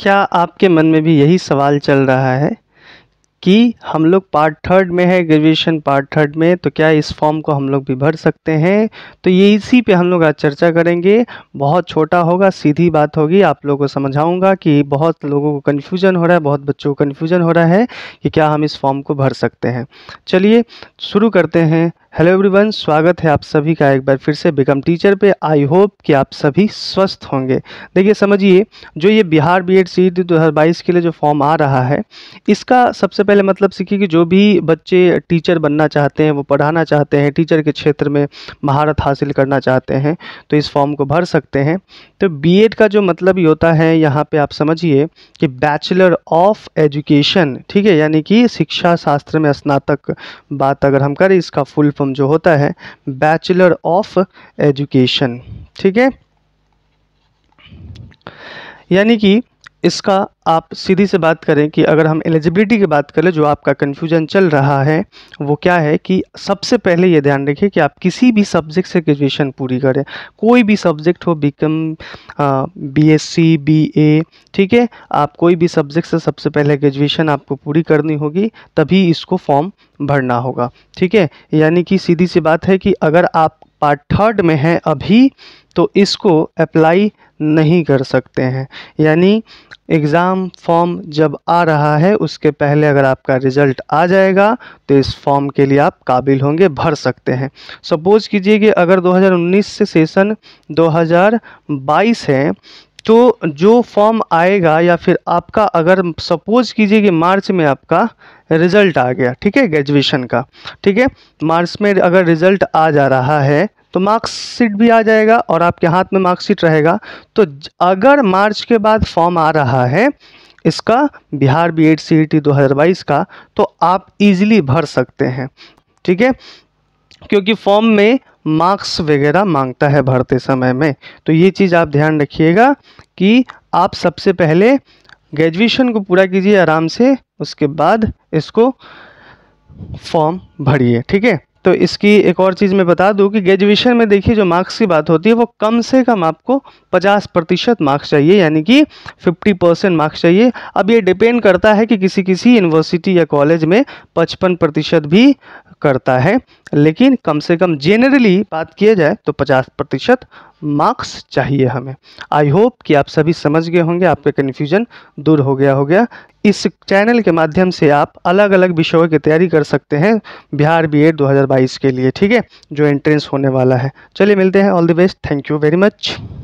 क्या आपके मन में भी यही सवाल चल रहा है कि हम लोग पार्ट थर्ड में है ग्रेजुएशन पार्ट थर्ड में तो क्या इस फॉर्म को हम लोग भी भर सकते हैं तो ये इसी पे हम लोग आज चर्चा करेंगे बहुत छोटा होगा सीधी बात होगी आप लोगों को समझाऊंगा कि बहुत लोगों को कन्फ्यूजन हो रहा है बहुत बच्चों को कन्फ्यूजन हो रहा है कि क्या हम इस फॉर्म को भर सकते हैं चलिए शुरू करते हैं हेलो एवरीवन स्वागत है आप सभी का एक बार फिर से बिकम टीचर पे आई होप कि आप सभी स्वस्थ होंगे देखिए समझिए जो ये बिहार बीएड सीट बाईस के लिए जो फॉर्म आ रहा है इसका सबसे पहले मतलब सीखिए कि जो भी बच्चे टीचर बनना चाहते हैं वो पढ़ाना चाहते हैं टीचर के क्षेत्र में महारत हासिल करना चाहते हैं तो इस फॉर्म को भर सकते हैं तो बी का जो मतलब ये होता है यहाँ पर आप समझिए कि बैचलर ऑफ एजुकेशन ठीक है यानी कि शिक्षा शास्त्र में स्नातक बात अगर हम करें इसका फुल फॉर्म डिप्लोम जो होता है बैचलर ऑफ एजुकेशन ठीक है यानी कि इसका आप सीधी से बात करें कि अगर हम एलिजिबिलिटी की बात करें जो आपका कन्फ्यूजन चल रहा है वो क्या है कि सबसे पहले ये ध्यान रखें कि आप किसी भी सब्जेक्ट से ग्रेजुएशन पूरी करें कोई भी सब्जेक्ट हो B com B S C B A ठीक है आप कोई भी सब्जेक्ट से सबसे पहले ग्रेजुएशन आपको पूरी करनी होगी तभी इसको फॉर्म भरना होगा ठीक है यानी कि सीधी सी बात है कि अगर आप पार्ट थर्ड में हैं अभी तो इसको अप्लाई नहीं कर सकते हैं यानी एग्ज़ाम फॉर्म जब आ रहा है उसके पहले अगर आपका रिज़ल्ट आ जाएगा तो इस फॉर्म के लिए आप काबिल होंगे भर सकते हैं सपोज़ कीजिए कि अगर 2019 से सेशन 2022 है तो जो फॉर्म आएगा या फिर आपका अगर सपोज़ कीजिए कि मार्च में आपका रिज़ल्ट आ गया ठीक है ग्रेजुएशन का ठीक है मार्च में अगर रिज़ल्ट आ जा रहा है तो मार्क्सिट भी आ जाएगा और आपके हाथ में मार्क्सिट रहेगा तो अगर मार्च के बाद फॉर्म आ रहा है इसका Bihar B Ed C T का तो आप इजीली भर सकते हैं ठीक है क्योंकि फॉर्म में मार्क्स वगैरह मांगता है भरते समय में तो ये चीज़ आप ध्यान रखिएगा कि आप सबसे पहले ग्रेजुएशन को पूरा कीजिए आराम से उसके बाद इसको फॉर्म भरिए ठीक है तो इसकी एक और चीज़ मैं बता दूं कि ग्रेजुएशन में देखिए जो मार्क्स की बात होती है वो कम से कम आपको 50 प्रतिशत मार्क्स चाहिए यानी कि 50 परसेंट मार्क्स चाहिए अब ये डिपेंड करता है कि किसी किसी यूनिवर्सिटी या कॉलेज में 55 प्रतिशत भी करता है लेकिन कम से कम जेनरली बात किया जाए तो 50 प्रतिशत मार्क्स चाहिए हमें आई होप कि आप सभी समझ गए होंगे आपका कन्फ्यूजन दूर हो गया हो गया इस चैनल के माध्यम से आप अलग अलग विषयों की तैयारी कर सकते हैं बिहार बी एड 2022 के लिए ठीक है जो एंट्रेंस होने वाला है चलिए मिलते हैं all the best thank you very much